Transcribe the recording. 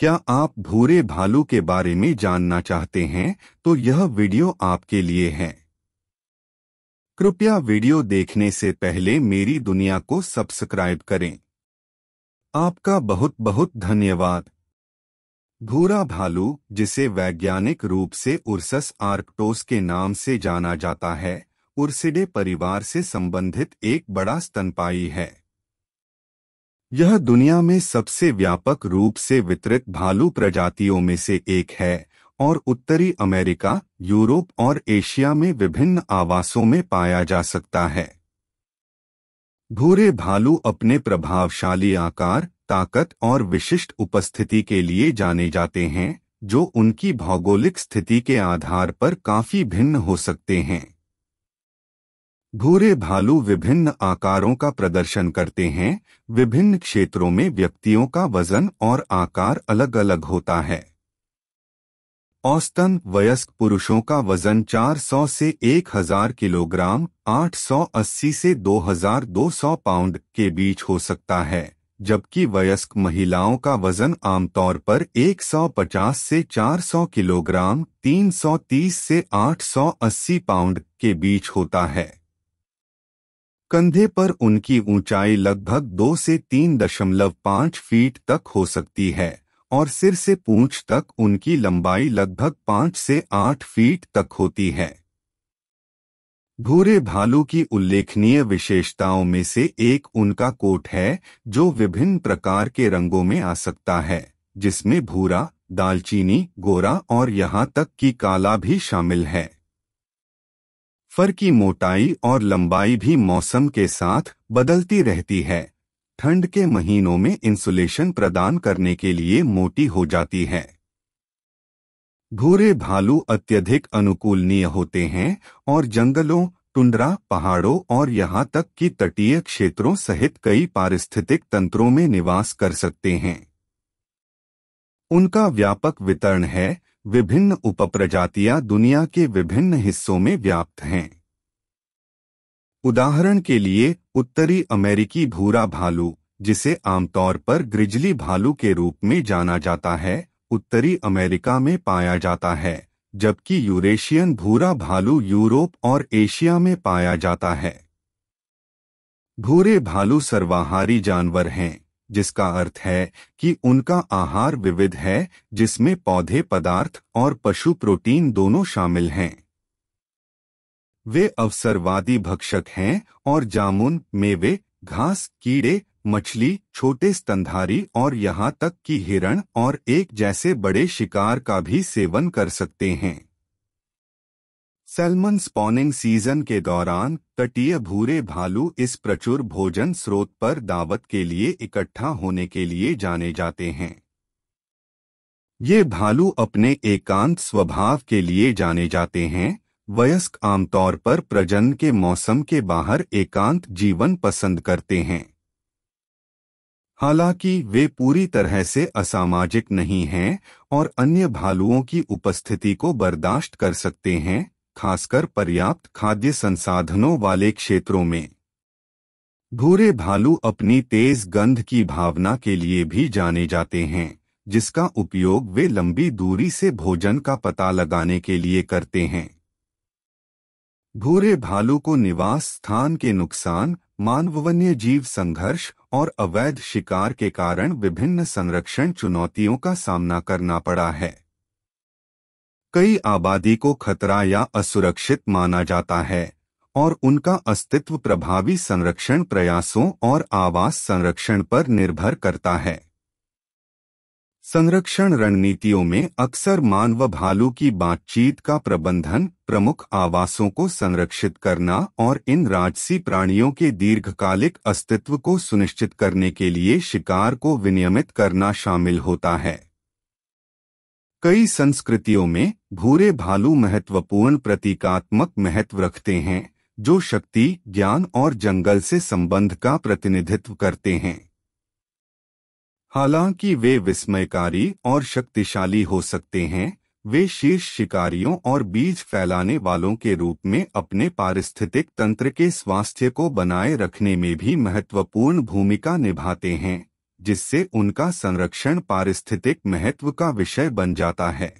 क्या आप भूरे भालू के बारे में जानना चाहते हैं तो यह वीडियो आपके लिए है कृपया वीडियो देखने से पहले मेरी दुनिया को सब्सक्राइब करें आपका बहुत बहुत धन्यवाद भूरा भालू जिसे वैज्ञानिक रूप से उर्सस आर्कटोस के नाम से जाना जाता है उर्सिडे परिवार से संबंधित एक बड़ा स्तनपाई है यह दुनिया में सबसे व्यापक रूप से वितरित भालू प्रजातियों में से एक है और उत्तरी अमेरिका यूरोप और एशिया में विभिन्न आवासों में पाया जा सकता है भूरे भालू अपने प्रभावशाली आकार ताकत और विशिष्ट उपस्थिति के लिए जाने जाते हैं जो उनकी भौगोलिक स्थिति के आधार पर काफी भिन्न हो सकते हैं भूरे भालू विभिन्न आकारों का प्रदर्शन करते हैं विभिन्न क्षेत्रों में व्यक्तियों का वजन और आकार अलग अलग होता है औस्तन वयस्क पुरुषों का वजन 400 से 1000 किलोग्राम 880 से 2200 पाउंड के बीच हो सकता है जबकि वयस्क महिलाओं का वजन आमतौर पर 150 से 400 किलोग्राम 330 से 880 पाउंड के बीच होता है कंधे पर उनकी ऊंचाई लगभग दो से तीन दशमलव पाँच फीट तक हो सकती है और सिर से पूंछ तक उनकी लंबाई लगभग पाँच से आठ फीट तक होती है भूरे भालू की उल्लेखनीय विशेषताओं में से एक उनका कोट है जो विभिन्न प्रकार के रंगों में आ सकता है जिसमें भूरा दालचीनी गोरा और यहाँ तक कि काला भी शामिल है फर की मोटाई और लंबाई भी मौसम के साथ बदलती रहती है ठंड के महीनों में इंसुलेशन प्रदान करने के लिए मोटी हो जाती है घोरे भालू अत्यधिक अनुकूलनीय होते हैं और जंगलों टुंडरा पहाड़ों और यहाँ तक कि तटीय क्षेत्रों सहित कई पारिस्थितिक तंत्रों में निवास कर सकते हैं उनका व्यापक वितरण है विभिन्न उपप्रजातियां दुनिया के विभिन्न हिस्सों में व्याप्त हैं उदाहरण के लिए उत्तरी अमेरिकी भूरा भालू जिसे आमतौर पर ग्रिजली भालू के रूप में जाना जाता है उत्तरी अमेरिका में पाया जाता है जबकि यूरेशियन भूरा भालू यूरोप और एशिया में पाया जाता है भूरे भालू सर्वाहारी जानवर हैं जिसका अर्थ है कि उनका आहार विविध है जिसमें पौधे पदार्थ और पशु प्रोटीन दोनों शामिल हैं वे अवसरवादी भक्षक हैं और जामुन मेवे घास कीड़े मछली छोटे स्तनधारी और यहाँ तक कि हिरण और एक जैसे बड़े शिकार का भी सेवन कर सकते हैं सेलमन स्पॉनिंग सीजन के दौरान तटीय भूरे भालू इस प्रचुर भोजन स्रोत पर दावत के लिए इकट्ठा होने के लिए जाने जाते हैं ये भालू अपने एकांत स्वभाव के लिए जाने जाते हैं वयस्क आमतौर पर प्रजनन के मौसम के बाहर एकांत जीवन पसंद करते हैं हालांकि वे पूरी तरह से असामाजिक नहीं हैं और अन्य भालुओं की उपस्थिति को बर्दाश्त कर सकते हैं खासकर पर्याप्त खाद्य संसाधनों वाले क्षेत्रों में भूरे भालू अपनी तेज गंध की भावना के लिए भी जाने जाते हैं जिसका उपयोग वे लंबी दूरी से भोजन का पता लगाने के लिए करते हैं भूरे भालू को निवास स्थान के नुकसान मानव वन्य जीव संघर्ष और अवैध शिकार के कारण विभिन्न संरक्षण चुनौतियों का सामना करना पड़ा है कई आबादी को खतरा या असुरक्षित माना जाता है और उनका अस्तित्व प्रभावी संरक्षण प्रयासों और आवास संरक्षण पर निर्भर करता है संरक्षण रणनीतियों में अक्सर मानव भालू की बातचीत का प्रबंधन प्रमुख आवासों को संरक्षित करना और इन राजसी प्राणियों के दीर्घकालिक अस्तित्व को सुनिश्चित करने के लिए शिकार को विनियमित करना शामिल होता है कई संस्कृतियों में भूरे भालू महत्वपूर्ण प्रतीकात्मक महत्व रखते हैं जो शक्ति ज्ञान और जंगल से संबंध का प्रतिनिधित्व करते हैं हालांकि वे विस्मयकारी और शक्तिशाली हो सकते हैं वे शीर्ष शिकारियों और बीज फैलाने वालों के रूप में अपने पारिस्थितिक तंत्र के स्वास्थ्य को बनाए रखने में भी महत्वपूर्ण भूमिका निभाते हैं जिससे उनका संरक्षण पारिस्थितिक महत्व का विषय बन जाता है